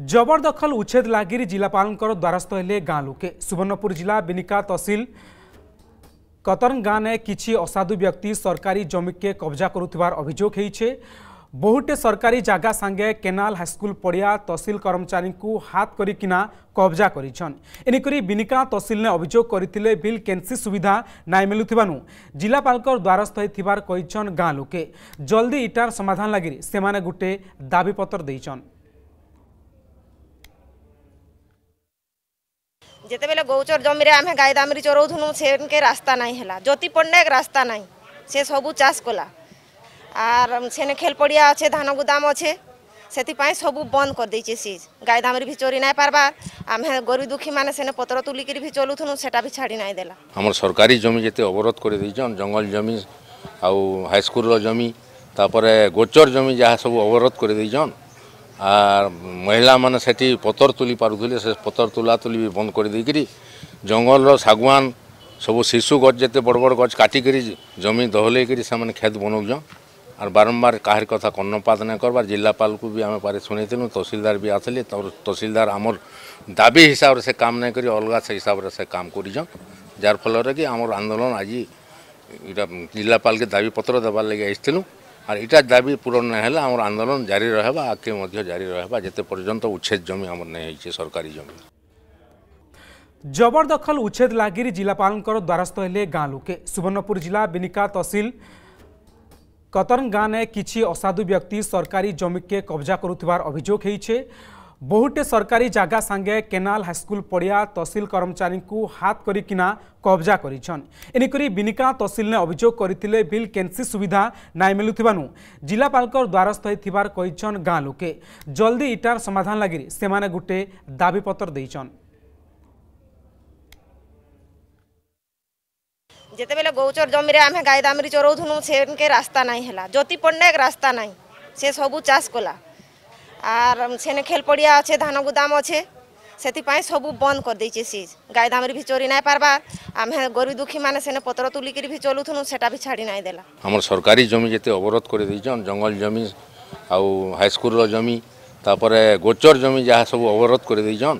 जबरदखल उच्छेद लाग जिल्लापालको द्वारस्थ हेले गाँ लुके सुवर्णपुर जिल्ला बिनिका तहस कतरङाँ नै किसी असाधु व्यक्ति सरकारी जमिके कब्जा गर्ुथ्यार अभियोग बहुटे सरकारी जा साङे केनाल हाइस्कल पडिया तहसिल कर्मचारी हात गरिकना कब्जा गरिन्छन् ए बिनका तहसल अभियोग गरिन्सि सुविधा नाइ मिलु द्वारस्थ द्वारस्थ्य गाँ लुके जल्दी इटार समिरी त्यो गोटे दाबीपत्र छन् যেতবে গৌচর জমিরে আমি গাই দামি চরৌথুনু সেনকে রাস্তা নাই হেলা জ্যোতি পণ্ডাক রাস্তা নাই সে সবু চাষ কলা আর সেনে খেল পড়িয়া আছে ধান গুদাম আছে ସେଥିପାଇଁ ସବୁ ବନ୍ଦ କରିଦେଇଛି ସିଏ ଗାଈ ଦାମରେ ବି ଚୋରି ନାଇଁ ପାର୍ବା ଆମେ ଗରିବ ଦୁଃଖୀମାନେ ସେନେ ପତ୍ର ତୁଲିକିରି ବି ଚଲୁଥିଲୁ ସେଟା ବି ଛାଡ଼ି ନାଇଁ ଦେଲା ଆମର ସରକାରୀ ଜମି ଯେତେ ଅବରୋଧ କରିଦେଇଛନ୍ ଜଙ୍ଗଲ ଜମି ଆଉ ହାଇସ୍କୁଲର ଜମି ତାପରେ ଗୋଚର ଜମି ଯାହା ସବୁ ଅବରୋଧ କରିଦେଇଛନ୍ আর মহিলাମାନେ ସେଠି ପତର ତୁଲି ପାରୁଥିଲେ ସେ ପତର ତୁଲା ତୁଲି ବି ବନ୍ଦ କରିଦେଇକିରି ଜଙ୍ଗଲର ଶାଗୁଆନ ସବୁ ଶିଶୁ ଗଛ ଯେତେ ବଡ଼ ବଡ଼ ଗଛ କାଟିକିରି ଜମି ଦହଲେଇକିରି ସେମାନେ କ୍ଷେତ ବନଉଛନ୍ ଆର୍ ବାରମ୍ବାର କାହାରି କଥା କର୍ଣ୍ଣପାତ ନାଇଁ କରବାର୍ ଜିଲ୍ଲାପାଳକୁ ବି ଆମେ ପାରେ ଶୁଣେଇଥିଲୁ ତହସିଲଦାର ବି ଆସିଲେ ତହସିଲଦାର ଆମର ଦାବି ହିସାବରେ ସେ କାମ ନାଇଁ କରି ଅଲଗା ସେ ହିସାବରେ ସେ କାମ କରିଛନ୍ ଯାହାର ଫଳରେ କି ଆମର ଆନ୍ଦୋଳନ ଆଜି ଏଇଟା ଜିଲ୍ଲାପାଳକେ ଦାବିପତ୍ର ଦେବାର୍ ଲାଗି ଆସିଥିଲୁ আর এটা দাবি পূরণ না হলে আমার আন্দোলন জারি রহবা আগে মধ্যে জারি রহবা যেতে পর্যন্ত উচ্ছেদ জমি আমার নেই হয়েছে সরকারি জমি জবরদখল উচ্ছেদ লাগি জিলাপালঙ্কর দ্বারস্থ হলে গাঁ লোকে সুবর্ণপুর জেলা বিনিকা তহসিল কতরন গাঁ নে কিছু অসাধু ব্যক্তি সরকারি জমিকে কবজা করুবার অভিযোগ হয়েছে बहुटे सरकारी जगह संगे केनाल हाईस्कल पड़िया तहसिल कर्मचारी को हाथ करना कब्जा करेनिकी तहसिल ने अभोग करते बिल कैंसी सुविधा ना मिलुन जिलापाल द्वारस्थ होन गाँ लोके जल्दी इटार समाधान लगी से गोटे दाबीपतर देचन যেতবে গৌচর জমিরে আমি গাই দামরি চরৌথুনু সেনকে রাস্তা নাই হেলা জ্যোতি পণ্ডায়ক রাস্তা নাই সে সবু চাষ কলা আর সেনে খেল পড়িয়া আছে ধান গুদাম আছে ସେଥିପାଇଁ ସବୁ ବନ୍ଦ କରିଦେଇଛି ସି ଗାଈ ଦାମରେ ବି ଚୋରି ନାଇଁ ପାର୍ବା ଆମେ ଗରିବ ଦୁଃଖୀ ମାନେ ସେନେ ପତ୍ର ତୁଲିକିରି ବି ଚଲୁଥିଲୁ ସେଟା ବି ଛାଡ଼ି ନାଇଁ ଦେଲା ଆମର ସରକାରୀ ଜମି ଯେତେ ଅବରୋଧ କରିଦେଇଛନ୍ ଜଙ୍ଗଲ ଜମି ଆଉ ହାଇସ୍କୁଲର ଜମି ତାପରେ ଗୋଚର ଜମି ଯାହା ସବୁ ଅବରୋଧ କରିଦେଇଛନ୍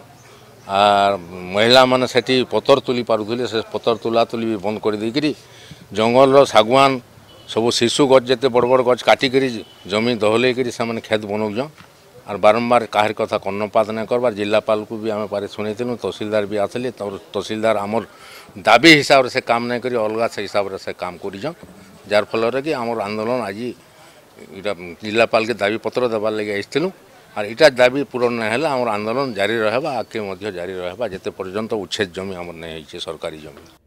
ଆର୍ ମହିଳାମାନେ ସେଠି ପତର ତୁଲି ପାରୁଥିଲେ ସେ ପତର ତୁଲା ତୁଲି ବି ବନ୍ଦ କରିଦେଇକିରି ଜଙ୍ଗଲର ଶାଗୁଆନ ସବୁ ଶିଶୁ ଗଛ ଯେତେ ବଡ଼ ବଡ଼ ଗଛ କାଟିକିରି ଜମି ଦହଲେଇକିରି ସେମାନେ କ୍ଷେତ ବନଉଛନ୍ আর বারম্বার কাহের কথা কর্ণপাত না করবার জিল্লাপালকু বি আমি পারে শুনেছিল তহসিলদার বি আসলে তহসিলদার আমার দাবি হিসাবে সে কাম না করি অলগা সে হিসাবে সে কাম করিছন যার ফলরে কি আমার আন্দোলন আজি এটা জিল্লাপালকে দাবিপত্র দেবার লাগে আসছিল আর এটা দাবি পূরণ না হলে আমার আন্দোলন জারি রহবা আগে মধ্য জারি রহবা যেতে পর্যন্ত উচ্ছেদ জমি আমার নেই হয়েছে সরকারি জমি